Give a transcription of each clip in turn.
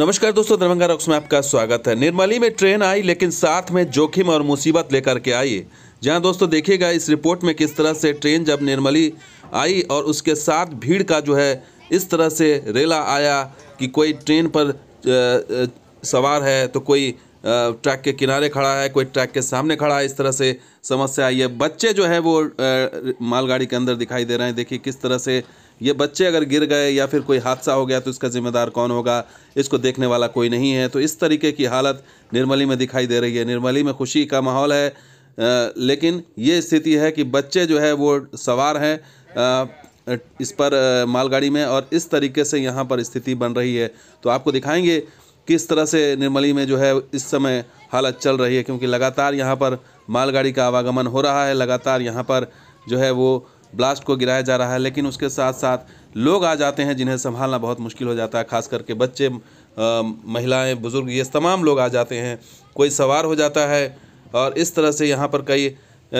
नमस्कार दोस्तों दरभंगा रॉक्स में आपका स्वागत है निर्मली में ट्रेन आई लेकिन साथ में जोखिम और मुसीबत लेकर के आई जहां दोस्तों देखिएगा इस रिपोर्ट में किस तरह से ट्रेन जब निर्मली आई और उसके साथ भीड़ का जो है इस तरह से रेला आया कि कोई ट्रेन पर सवार है तो कोई ट्रैक के किनारे खड़ा है कोई ट्रैक के सामने खड़ा है इस तरह से समस्या आई है बच्चे जो है वो मालगाड़ी के अंदर दिखाई दे रहे हैं देखिए किस तरह से ये बच्चे अगर गिर गए या फिर कोई हादसा हो गया तो इसका जिम्मेदार कौन होगा इसको देखने वाला कोई नहीं है तो इस तरीके की हालत निर्मली में दिखाई दे रही है निर्मली में खुशी का माहौल है लेकिन ये स्थिति है कि बच्चे जो है वो सवार हैं इस पर मालगाड़ी में और इस तरीके से यहाँ पर स्थिति बन रही है तो आपको दिखाएंगे किस तरह से निर्मली में जो है इस समय हालत चल रही है क्योंकि लगातार यहाँ पर मालगाड़ी का आवागमन हो रहा है लगातार यहाँ पर जो है वो ब्लास्ट को गिराया जा रहा है लेकिन उसके साथ साथ लोग आ जाते हैं जिन्हें संभालना बहुत मुश्किल हो जाता है खास करके बच्चे महिलाएं बुज़ुर्ग ये तमाम लोग आ जाते हैं कोई सवार हो जाता है और इस तरह से यहाँ पर कई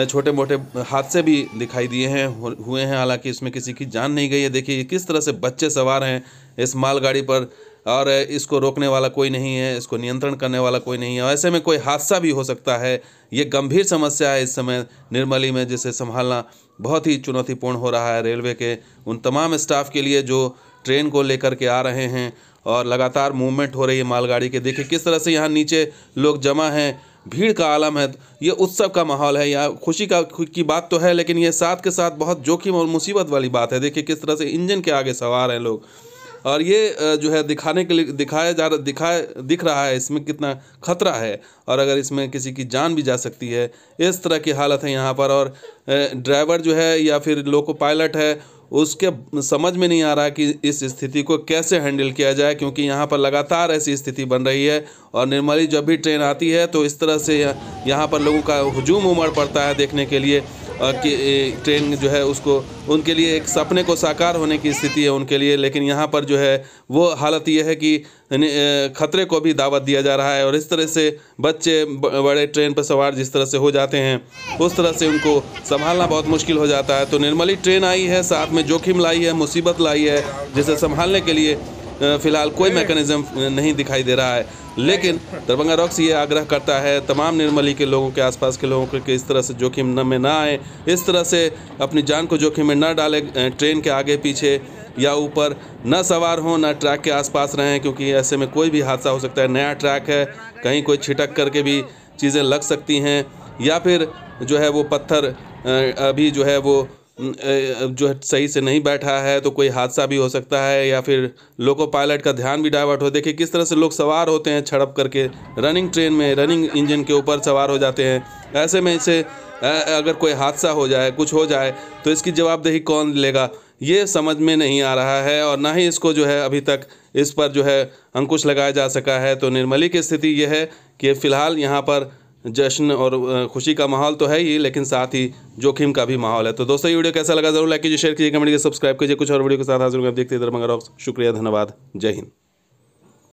छोटे मोटे हादसे भी दिखाई दिए हैं हुए हैं हालांकि इसमें किसी की जान नहीं गई है देखिए किस तरह से बच्चे सवार हैं इस मालगाड़ी पर और इसको रोकने वाला कोई नहीं है इसको नियंत्रण करने वाला कोई नहीं है ऐसे में कोई हादसा भी हो सकता है ये गंभीर समस्या है इस समय निर्मली में जिसे संभालना बहुत ही चुनौतीपूर्ण हो रहा है रेलवे के उन तमाम स्टाफ के लिए जो ट्रेन को लेकर के आ रहे हैं और लगातार मूवमेंट हो रही है मालगाड़ी के देखिए किस तरह से यहाँ नीचे लोग जमा हैं भीड़ का आलम है ये उत्सव का माहौल है या खुशी का की बात तो है लेकिन ये साथ के साथ बहुत जोखिम और मुसीबत वाली बात है देखिए किस तरह से इंजन के आगे सवार हैं लोग और ये जो है दिखाने के लिए दिखाया जा रहा दिखाए दिख रहा है इसमें कितना खतरा है और अगर इसमें किसी की जान भी जा सकती है इस तरह की हालत है यहाँ पर और ड्राइवर जो है या फिर लोको पायलट है उसके समझ में नहीं आ रहा कि इस स्थिति को कैसे हैंडल किया जाए क्योंकि यहाँ पर लगातार ऐसी स्थिति बन रही है और निर्मली जब भी ट्रेन आती है तो इस तरह से यहाँ पर लोगों का हजूम उमड़ पड़ता है देखने के लिए कि ट्रेन जो है उसको उनके लिए एक सपने को साकार होने की स्थिति है उनके लिए लेकिन यहाँ पर जो है वो हालत ये है कि ख़तरे को भी दावत दिया जा रहा है और इस तरह से बच्चे बड़े ट्रेन पर सवार जिस तरह से हो जाते हैं उस तरह से उनको संभालना बहुत मुश्किल हो जाता है तो निर्मली ट्रेन आई है साथ में जोखिम लाई है मुसीबत लाई है जिसे संभालने के लिए फिलहाल कोई मैकेनिज्म नहीं दिखाई दे रहा है लेकिन दरभंगा रॉक्स ये आग्रह करता है तमाम निर्मली के लोगों के आसपास के लोगों के इस तरह से जोखिम न में ना आए इस तरह से अपनी जान को जोखिम में ना डालें ट्रेन के आगे पीछे या ऊपर न सवार हों न ट्रैक के आसपास रहें क्योंकि ऐसे में कोई भी हादसा हो सकता है नया ट्रैक है कहीं कोई छिटक करके भी चीज़ें लग सकती हैं या फिर जो है वो पत्थर अभी जो है वो जो है सही से नहीं बैठा है तो कोई हादसा भी हो सकता है या फिर लोको पायलट का ध्यान भी डाइवर्ट हो देखिए किस तरह से लोग सवार होते हैं छड़प करके रनिंग ट्रेन में रनिंग इंजन के ऊपर सवार हो जाते हैं ऐसे में इसे अगर कोई हादसा हो जाए कुछ हो जाए तो इसकी जवाबदेही कौन लेगा ये समझ में नहीं आ रहा है और ना ही इसको जो है अभी तक इस पर जो है अंकुश लगाया जा सका है तो निर्मली की स्थिति यह है कि फ़िलहाल यहाँ पर जश्न और खुशी का माहौल तो है ही लेकिन साथ ही जोखिम का भी माहौल है तो दोस्तों ये वीडियो कैसा लगा जरूर लाइक कीजिए शेयर कीजिए कमेंट कीजिए सब्सक्राइब कीजिए कुछ और वीडियो के साथ हाजिर होंगे देखते हैं दरभंगा रॉक्स शुक्रिया धन्यवाद जय हिंद